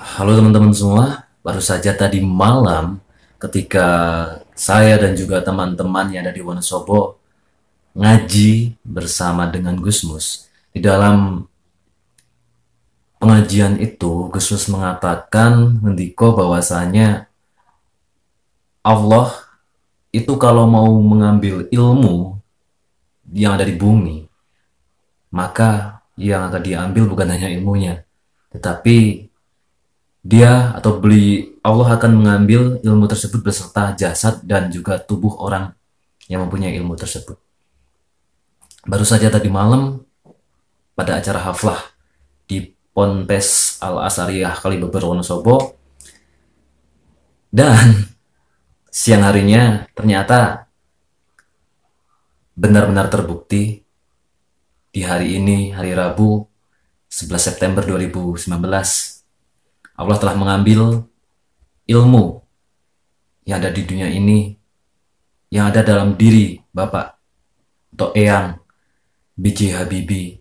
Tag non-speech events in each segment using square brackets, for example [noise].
Halo teman-teman semua, baru saja tadi malam ketika saya dan juga teman-teman yang ada di Wonosobo ngaji bersama dengan Gusmus. Di dalam pengajian itu, Gusmus mengatakan Hendiko bahwasanya Allah itu kalau mau mengambil ilmu yang ada di bumi, maka yang akan diambil bukan hanya ilmunya, tetapi dia atau beli Allah akan mengambil ilmu tersebut beserta jasad dan juga tubuh orang yang mempunyai ilmu tersebut. Baru saja tadi malam pada acara haflah di Ponpes Al Asariyah Kalibeber Wonosobo dan [laughs] siang harinya ternyata benar-benar terbukti di hari ini hari Rabu 11 September 2019 Allah telah mengambil ilmu yang ada di dunia ini, yang ada dalam diri Bapak atau Eyang BJ Habibi.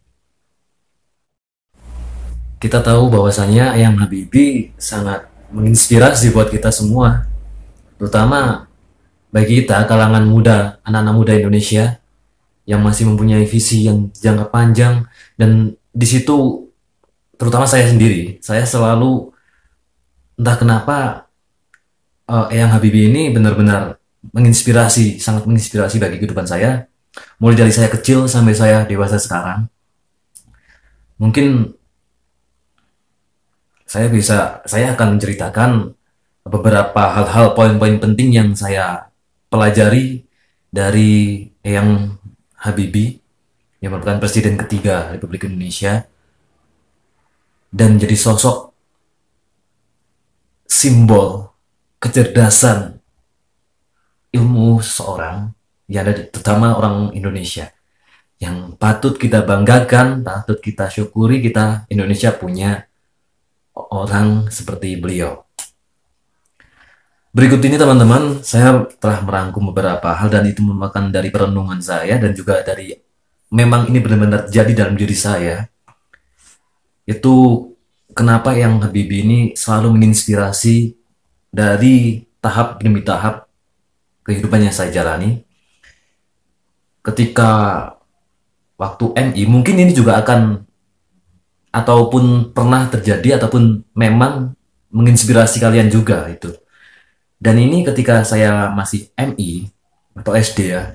Kita tahu bahwasanya Eyang Habibi sangat menginspirasi buat kita semua, terutama bagi kita kalangan muda, anak-anak muda Indonesia yang masih mempunyai visi yang jangka panjang dan di situ terutama saya sendiri, saya selalu entah kenapa uh, Eyang Habibie ini benar-benar menginspirasi, sangat menginspirasi bagi kehidupan saya. Mulai dari saya kecil sampai saya dewasa sekarang. Mungkin saya bisa, saya akan menceritakan beberapa hal-hal poin-poin penting yang saya pelajari dari Eyang Habibie yang merupakan presiden ketiga Republik Indonesia dan jadi sosok simbol kecerdasan ilmu seorang yang ada di, terutama orang Indonesia yang patut kita banggakan, patut kita syukuri kita Indonesia punya orang seperti beliau. Berikut ini teman-teman, saya telah merangkum beberapa hal dan itu merupakan dari perenungan saya dan juga dari memang ini benar-benar jadi dalam diri saya. Itu kenapa yang Habibie ini selalu menginspirasi dari tahap demi tahap kehidupan yang saya jalani. Ketika waktu MI, mungkin ini juga akan ataupun pernah terjadi ataupun memang menginspirasi kalian juga itu. Dan ini ketika saya masih MI atau SD ya,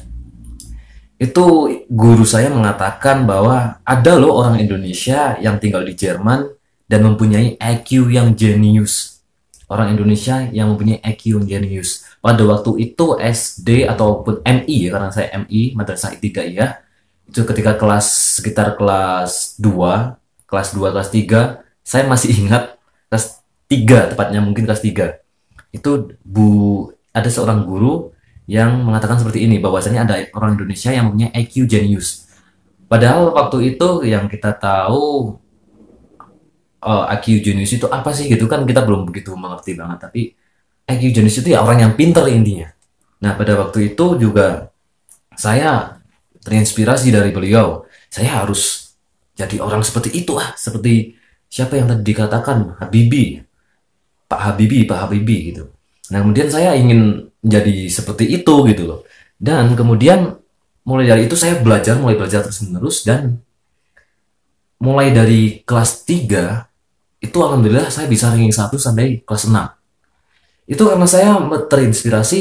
itu guru saya mengatakan bahwa ada loh orang Indonesia yang tinggal di Jerman dan mempunyai IQ yang jenius. Orang Indonesia yang mempunyai IQ yang jenius. Pada waktu itu SD ataupun MI, ya, karena saya MI, Madrasah Ibtida ya, itu ketika kelas sekitar kelas 2, kelas 2, kelas 3, saya masih ingat kelas 3 tepatnya mungkin kelas 3. Itu Bu ada seorang guru yang mengatakan seperti ini bahwasanya ada orang Indonesia yang mempunyai IQ jenius. Padahal waktu itu yang kita tahu uh, eh, IQ genius itu apa sih gitu kan kita belum begitu mengerti banget tapi IQ genius itu ya orang yang pinter intinya nah pada waktu itu juga saya terinspirasi dari beliau saya harus jadi orang seperti itu ah seperti siapa yang tadi dikatakan Habibi Pak Habibi Pak Habibi gitu nah kemudian saya ingin jadi seperti itu gitu loh dan kemudian mulai dari itu saya belajar mulai belajar terus menerus dan mulai dari kelas 3 itu alhamdulillah saya bisa ranking satu sampai kelas 6 itu karena saya terinspirasi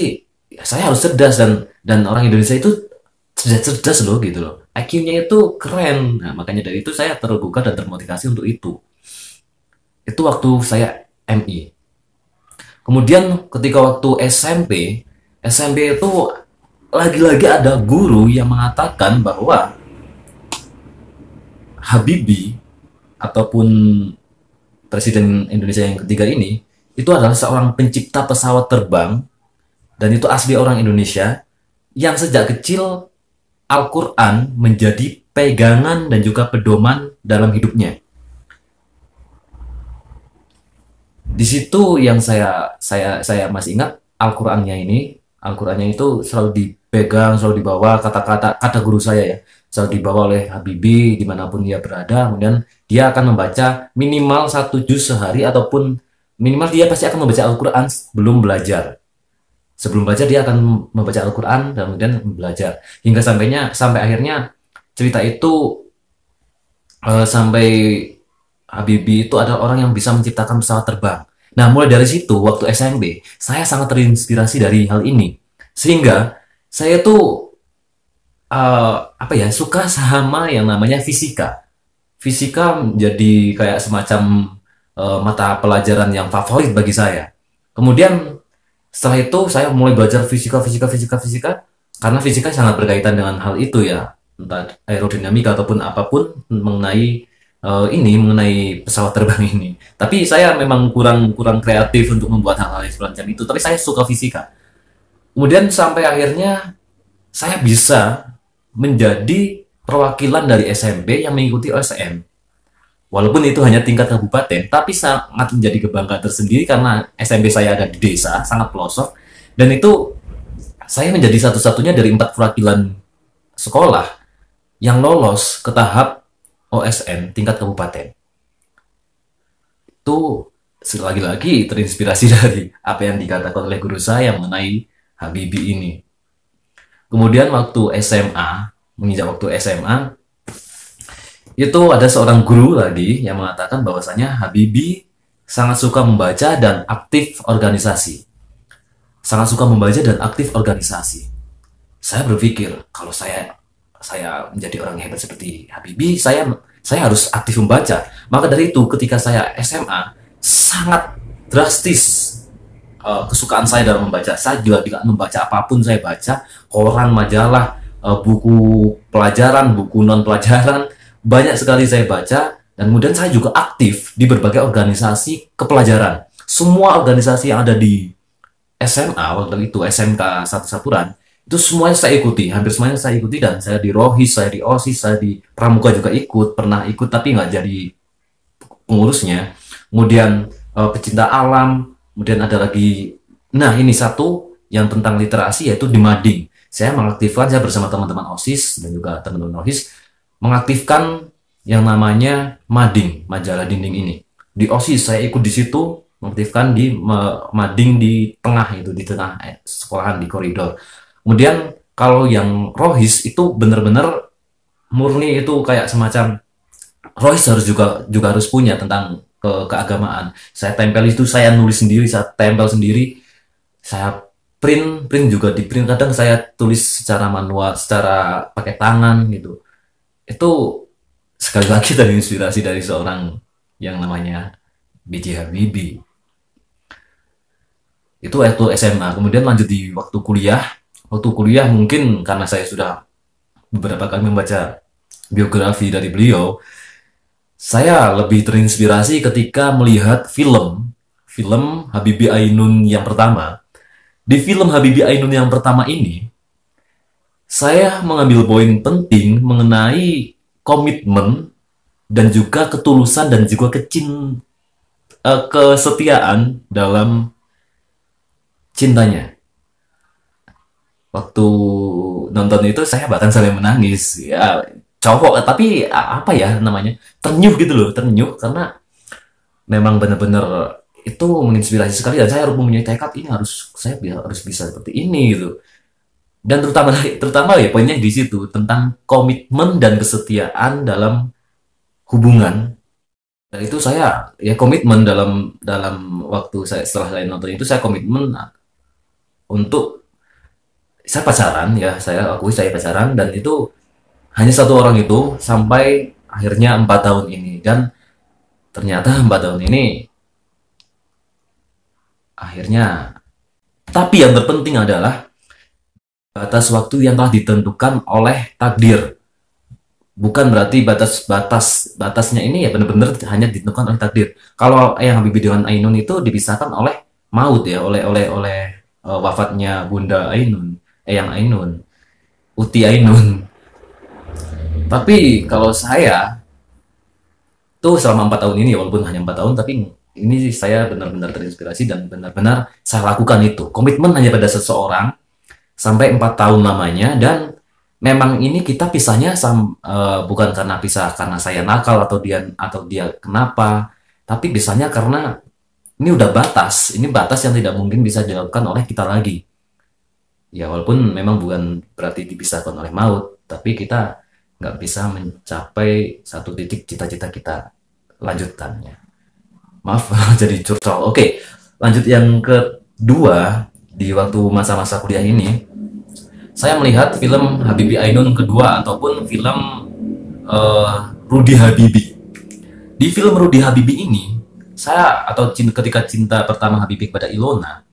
saya harus cerdas dan dan orang Indonesia itu cerdas-cerdas loh gitu loh IQ-nya itu keren nah, makanya dari itu saya tergugah dan termotivasi untuk itu itu waktu saya MI kemudian ketika waktu SMP SMP itu lagi-lagi ada guru yang mengatakan bahwa Habibi ataupun presiden Indonesia yang ketiga ini itu adalah seorang pencipta pesawat terbang dan itu asli orang Indonesia yang sejak kecil Al-Qur'an menjadi pegangan dan juga pedoman dalam hidupnya. Di situ yang saya saya saya masih ingat Al-Qur'annya ini, Al-Qur'annya itu selalu dipegang, selalu dibawa kata-kata kata guru saya ya selalu dibawa oleh Habibi dimanapun dia berada kemudian dia akan membaca minimal satu juz sehari ataupun minimal dia pasti akan membaca Al-Quran sebelum belajar sebelum belajar dia akan membaca Al-Quran dan kemudian belajar hingga sampainya sampai akhirnya cerita itu uh, sampai Habibi itu adalah orang yang bisa menciptakan pesawat terbang nah mulai dari situ waktu SMP saya sangat terinspirasi dari hal ini sehingga saya tuh uh, apa ya suka sama yang namanya fisika. Fisika menjadi kayak semacam uh, mata pelajaran yang favorit bagi saya. Kemudian setelah itu saya mulai belajar fisika, fisika, fisika, fisika karena fisika sangat berkaitan dengan hal itu ya entah aerodinamika ataupun apapun mengenai uh, ini mengenai pesawat terbang [laughs] ini. Tapi saya memang kurang kurang kreatif untuk membuat hal-hal yang semacam itu. Tapi saya suka fisika. Kemudian sampai akhirnya saya bisa menjadi perwakilan dari SMP yang mengikuti OSM. Walaupun itu hanya tingkat kabupaten, tapi sangat menjadi kebanggaan tersendiri karena SMP saya ada di desa, sangat pelosok. Dan itu saya menjadi satu-satunya dari empat perwakilan sekolah yang lolos ke tahap OSN tingkat kabupaten. Itu lagi-lagi terinspirasi [laughs] dari apa yang dikatakan oleh guru saya mengenai Habibie ini. Kemudian waktu SMA, menginjak waktu SMA, itu ada seorang guru lagi yang mengatakan bahwasanya Habibi sangat suka membaca dan aktif organisasi. Sangat suka membaca dan aktif organisasi. Saya berpikir kalau saya saya menjadi orang hebat seperti Habibi, saya saya harus aktif membaca. Maka dari itu ketika saya SMA sangat drastis Eh, kesukaan saya dalam membaca. Saya juga tidak membaca apapun saya baca, koran, majalah, eh, buku pelajaran, buku non pelajaran, [laughs] banyak sekali saya baca dan kemudian saya juga aktif di berbagai organisasi kepelajaran. Semua organisasi yang ada di SMA waktu itu SMK satu saturan itu semuanya saya ikuti, hampir semuanya saya ikuti dan saya di Rohis, saya di OSIS, saya di Pramuka juga ikut, pernah ikut tapi nggak jadi pengurusnya. Kemudian eh, pecinta alam, Kemudian ada lagi, nah ini satu yang tentang literasi yaitu di mading. Saya mengaktifkan, saya bersama teman-teman OSIS dan juga teman-teman OSIS, mengaktifkan yang namanya mading, majalah dinding ini. Di OSIS saya ikut di situ, mengaktifkan di mading di tengah itu, di tengah eh, sekolahan, di koridor. Kemudian kalau yang rohis itu benar-benar murni itu kayak semacam Royce harus juga juga harus punya tentang ke keagamaan. Saya tempel itu, saya nulis sendiri, saya tempel sendiri, saya print, print juga di print. Kadang saya tulis secara manual, secara pakai tangan gitu. Itu sekali lagi [laughs] dari inspirasi dari seorang yang namanya B.J. Habibie. Itu waktu SMA, kemudian lanjut di waktu kuliah. Waktu kuliah mungkin karena saya sudah beberapa kali membaca biografi dari beliau, saya lebih terinspirasi ketika melihat film, film Habibie Ainun yang pertama. Di film Habibie Ainun yang pertama ini, saya mengambil poin penting mengenai komitmen dan juga ketulusan dan juga kecin uh, kesetiaan dalam cintanya. Waktu nonton itu saya bahkan sampai menangis. Ya, cowok tapi apa ya namanya ternyuh gitu loh ternyuh karena memang benar-benar itu menginspirasi sekali dan saya harus mempunyai tekad ini harus saya harus bisa seperti ini gitu dan terutama [laughs] terutama ya poinnya di situ tentang komitmen dan kesetiaan dalam hubungan dan itu saya ya komitmen dalam dalam waktu saya setelah lain nonton itu saya komitmen untuk saya pacaran ya saya akui saya pacaran dan itu hanya satu orang itu sampai akhirnya empat tahun ini dan ternyata empat tahun ini akhirnya tapi yang terpenting adalah batas waktu yang telah ditentukan oleh takdir bukan berarti batas batas batasnya ini ya benar-benar hanya ditentukan oleh takdir kalau yang Habibie dengan Ainun itu dipisahkan oleh maut ya oleh oleh oleh eh, wafatnya Bunda Ainun Eyang Ainun Uti Ainun tapi kalau saya tuh selama empat tahun ini walaupun hanya empat tahun tapi ini saya benar-benar terinspirasi dan benar-benar saya lakukan itu komitmen hanya pada seseorang sampai empat tahun lamanya dan memang ini kita pisahnya sam, uh, bukan karena pisah karena saya nakal atau dia atau dia kenapa tapi pisahnya karena ini udah batas ini batas yang tidak mungkin bisa dilakukan oleh kita lagi ya walaupun memang bukan berarti dipisahkan oleh maut tapi kita nggak bisa mencapai satu titik cita-cita kita lanjutannya maaf [laughs] jadi curcol oke lanjut yang kedua di waktu masa-masa kuliah ini saya melihat film Habibie Ainun kedua ataupun film uh, eh, Rudi Habibie di film Rudi Habibi ini saya atau cinta, ketika cinta pertama Habibie kepada Ilona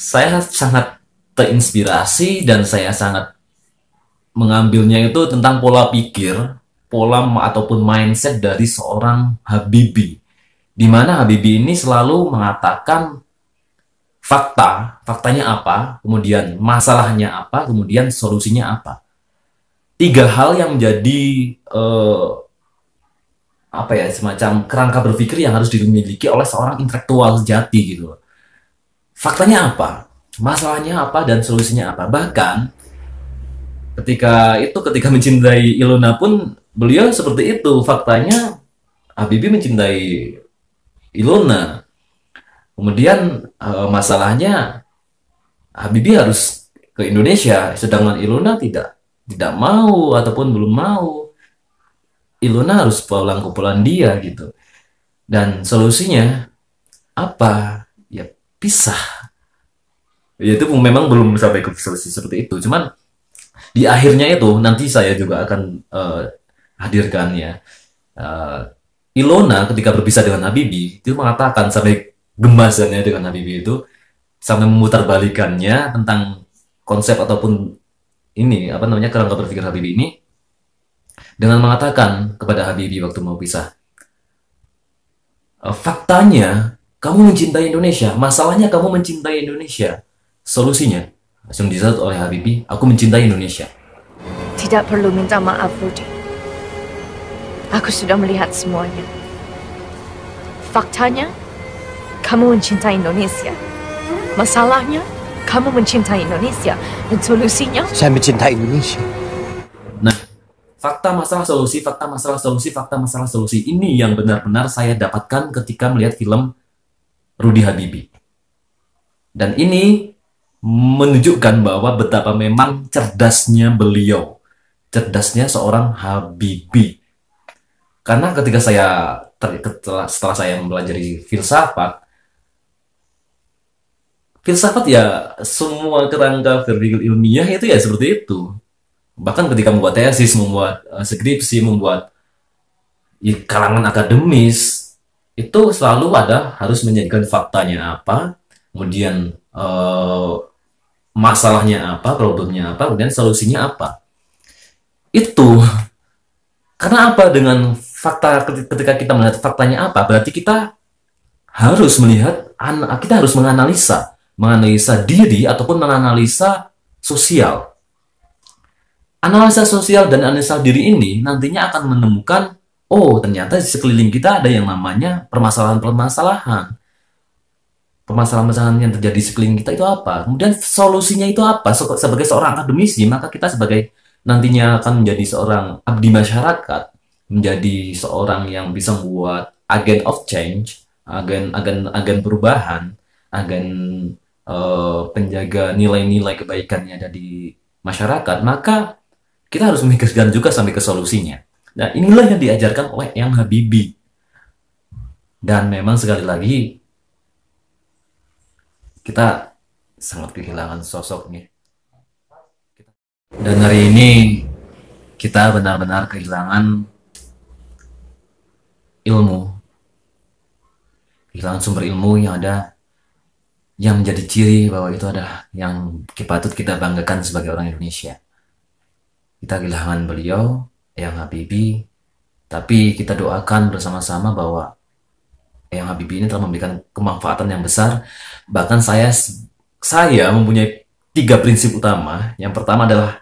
saya sangat terinspirasi dan saya sangat mengambilnya itu tentang pola pikir, pola ataupun mindset dari seorang Habibi. Di mana Habibi ini selalu mengatakan fakta, faktanya apa, kemudian masalahnya apa, kemudian solusinya apa. Tiga hal yang menjadi eh, apa ya semacam kerangka berpikir yang harus dimiliki oleh seorang intelektual sejati gitu. Faktanya apa, masalahnya apa dan solusinya apa. Bahkan ketika itu ketika mencintai Ilona pun beliau seperti itu faktanya Habibie mencintai Ilona kemudian eh, masalahnya Habibie harus ke Indonesia sedangkan Ilona tidak tidak mau ataupun belum mau Ilona harus pulang ke Polandia gitu dan solusinya apa ya pisah ya itu memang belum sampai ke solusi seperti itu cuman di akhirnya itu nanti saya juga akan uh, hadirkan ya. Uh, Ilona ketika berpisah dengan Habibi itu mengatakan sampai gemasannya dengan Habibi itu sampai memutarbalikannya tentang konsep ataupun ini apa namanya kerangka berpikir Habibi ini dengan mengatakan kepada Habibi waktu mau pisah eh, faktanya kamu mencintai Indonesia masalahnya kamu mencintai Indonesia solusinya langsung Dizat oleh Habibi, aku mencintai Indonesia. Tidak perlu minta maaf, Rudy. Aku sudah melihat semuanya. Faktanya, kamu mencintai Indonesia. Masalahnya, kamu mencintai Indonesia. Dan solusinya? Saya mencintai Indonesia. Nah, fakta masalah solusi, fakta masalah solusi, fakta masalah solusi. Ini yang benar-benar saya dapatkan ketika melihat film Rudy Habibie. Dan ini menunjukkan bahwa betapa memang cerdasnya beliau, cerdasnya seorang Habibi. Karena ketika saya setelah, saya mempelajari filsafat, filsafat ya semua kerangka berpikir ilmiah itu ya seperti itu. Bahkan ketika membuat tesis, membuat eh, skripsi, membuat ya, kalangan akademis, itu selalu ada harus menjadikan faktanya apa, kemudian uh, masalahnya apa, problemnya apa, kemudian solusinya apa. Itu karena apa dengan fakta ketika kita melihat faktanya apa, berarti kita harus melihat kita harus menganalisa, menganalisa diri ataupun menganalisa sosial. Analisa sosial dan analisa diri ini nantinya akan menemukan oh ternyata di sekeliling kita ada yang namanya permasalahan-permasalahan permasalahan-permasalahan yang terjadi di sekeliling kita itu apa kemudian solusinya itu apa so, sebagai seorang akademisi maka kita sebagai nantinya akan menjadi seorang abdi masyarakat menjadi seorang yang bisa membuat agen of change agen agen agen perubahan agen uh, penjaga nilai-nilai kebaikannya ada masyarakat maka kita harus memikirkan juga sampai ke solusinya nah inilah yang diajarkan oleh yang Habibi dan memang sekali lagi kita sangat kehilangan sosoknya. Dan hari ini kita benar-benar kehilangan ilmu, kehilangan sumber ilmu yang ada, yang menjadi ciri bahwa itu adalah yang patut kita banggakan sebagai orang Indonesia. Kita kehilangan beliau, yang Habibie, tapi kita doakan bersama-sama bahwa yang Habibie ini telah memberikan kemanfaatan yang besar. Bahkan saya saya mempunyai tiga prinsip utama. Yang pertama adalah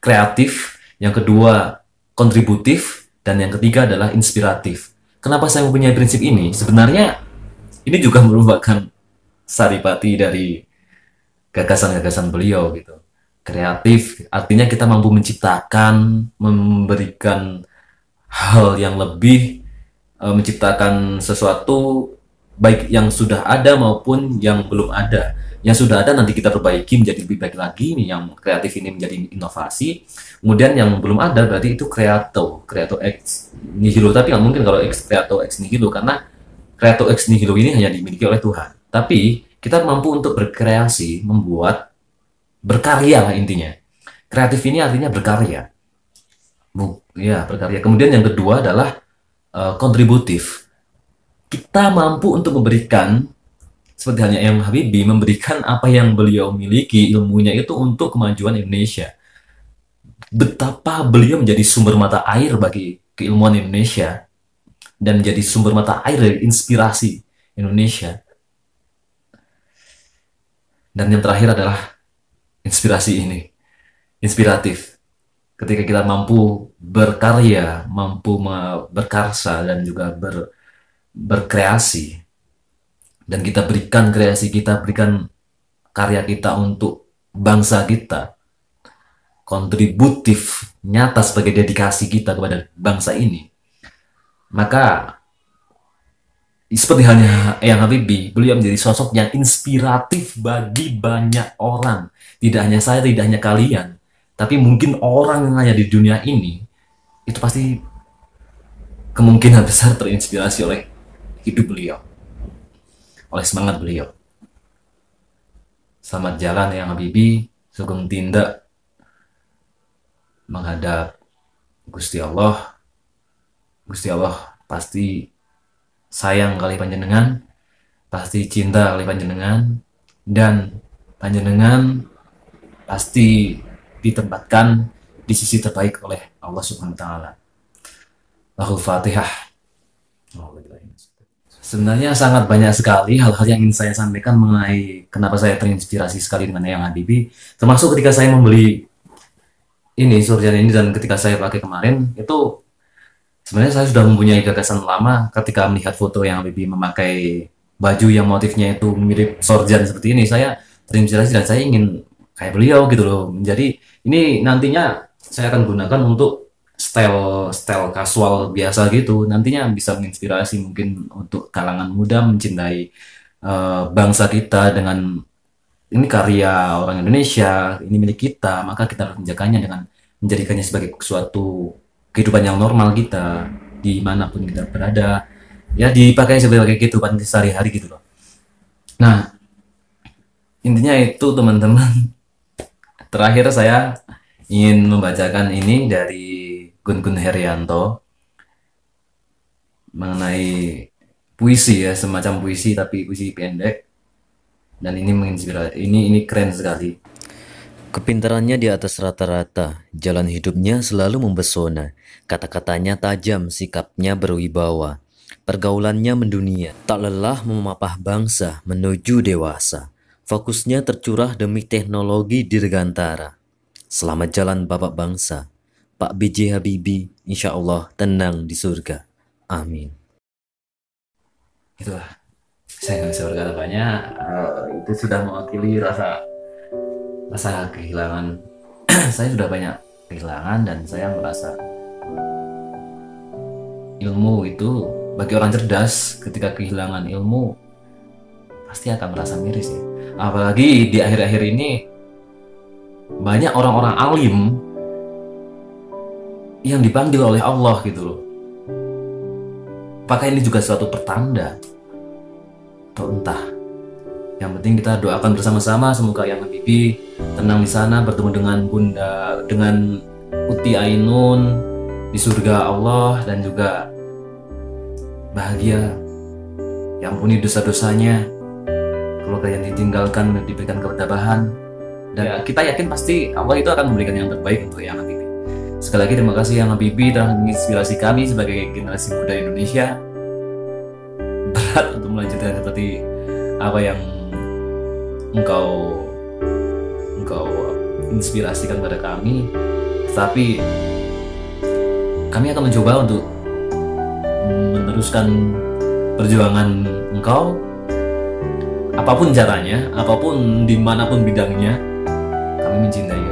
kreatif, yang kedua kontributif, dan yang ketiga adalah inspiratif. Kenapa saya mempunyai prinsip ini? Sebenarnya ini juga [laughs] merupakan saripati dari gagasan-gagasan beliau gitu. Kreatif artinya kita mampu menciptakan, memberikan hal yang lebih E, menciptakan sesuatu baik yang sudah ada maupun yang belum ada. Yang sudah ada nanti kita perbaiki menjadi lebih baik lagi nih yang kreatif ini menjadi inovasi. Kemudian yang belum ada berarti itu kreato kreato ex nihilo tapi nggak mungkin kalau ex kreato ex nihilo karena kreato ex nihilo ini hanya dimiliki oleh Tuhan. Tapi kita mampu untuk berkreasi, membuat berkarya lah intinya. Kreatif ini artinya berkarya. Bu, ya berkarya. Kemudian yang kedua adalah Eh, kontributif. Kita mampu untuk memberikan seperti halnya yang Habibie memberikan apa yang beliau miliki ilmunya itu untuk kemajuan Indonesia. Betapa beliau menjadi sumber mata air bagi keilmuan Indonesia dan menjadi sumber mata air dari inspirasi Indonesia. Dan yang terakhir adalah inspirasi ini, inspiratif ketika kita mampu berkarya, mampu berkarsa dan juga ber, berkreasi dan kita berikan kreasi kita, berikan karya kita untuk bangsa kita, kontributif nyata sebagai dedikasi kita kepada bangsa ini, maka seperti halnya Eyang Habibie, beliau menjadi sosok yang inspiratif bagi banyak orang. Tidak hanya saya, tidak hanya kalian tapi mungkin orang yang ada di dunia ini itu pasti kemungkinan besar terinspirasi oleh hidup beliau oleh semangat beliau selamat jalan yang Habibi sugeng tindak menghadap Gusti Allah Gusti Allah pasti sayang kali panjenengan pasti cinta kali panjenengan dan panjenengan pasti ditempatkan di sisi terbaik oleh Allah Subhanahu wa taala. Lahu Fatihah. Oh, sebenarnya sangat banyak sekali hal-hal yang ingin saya sampaikan mengenai kenapa saya terinspirasi sekali dengan yang Habibi, termasuk ketika saya membeli ini surjan ini dan ketika saya pakai kemarin itu sebenarnya saya sudah mempunyai gagasan lama ketika melihat foto yang Habibi memakai baju yang motifnya itu mirip sorjan seperti ini saya terinspirasi dan saya ingin kayak beliau gitu loh. Jadi ini nantinya saya akan gunakan untuk style style kasual biasa gitu. Nantinya bisa menginspirasi mungkin untuk kalangan muda mencintai uh, bangsa kita dengan ini karya orang Indonesia, ini milik kita, maka kita harus menjaganya dengan menjadikannya sebagai suatu kehidupan yang normal kita dimanapun kita berada ya dipakai sebagai kehidupan sehari-hari gitu loh nah intinya itu teman-teman Terakhir saya ingin membacakan ini dari Gun Gun Herianto mengenai puisi ya, semacam puisi tapi puisi pendek. Dan ini menginspirasi, ini ini keren sekali. Kepintarannya di atas rata-rata, jalan hidupnya selalu membesona kata-katanya tajam, sikapnya berwibawa, pergaulannya mendunia, tak lelah memapah bangsa menuju dewasa. Fokusnya tercurah demi teknologi dirgantara. Selamat jalan Bapak Bangsa. Pak BJ Habibie, insya Allah tenang di surga. Amin. Itulah saya nggak bisa berkata banyak uh, eh, itu sudah mewakili rasa rasa kehilangan [clears throat] saya sudah banyak kehilangan dan saya merasa ilmu itu bagi orang cerdas ketika kehilangan ilmu pasti akan merasa miris ya apalagi di akhir-akhir ini banyak orang-orang alim yang dipanggil oleh Allah gitu loh apakah ini juga suatu pertanda atau entah yang penting kita doakan bersama-sama semoga yang Bibi tenang di sana bertemu dengan Bunda dengan Uti Ainun di surga Allah dan juga bahagia. Yang puni dosa-dosanya, keluarga yang ditinggalkan diberikan keberdabahan dan ya. kita yakin pasti Allah itu akan memberikan yang terbaik untuk yang Habibi. Sekali lagi terima kasih yang Habibi telah menginspirasi kami sebagai generasi muda Indonesia berat untuk melanjutkan seperti apa yang engkau engkau inspirasikan pada kami tapi kami akan mencoba untuk meneruskan perjuangan engkau apapun caranya apapun dimanapun bidangnya kami mencintai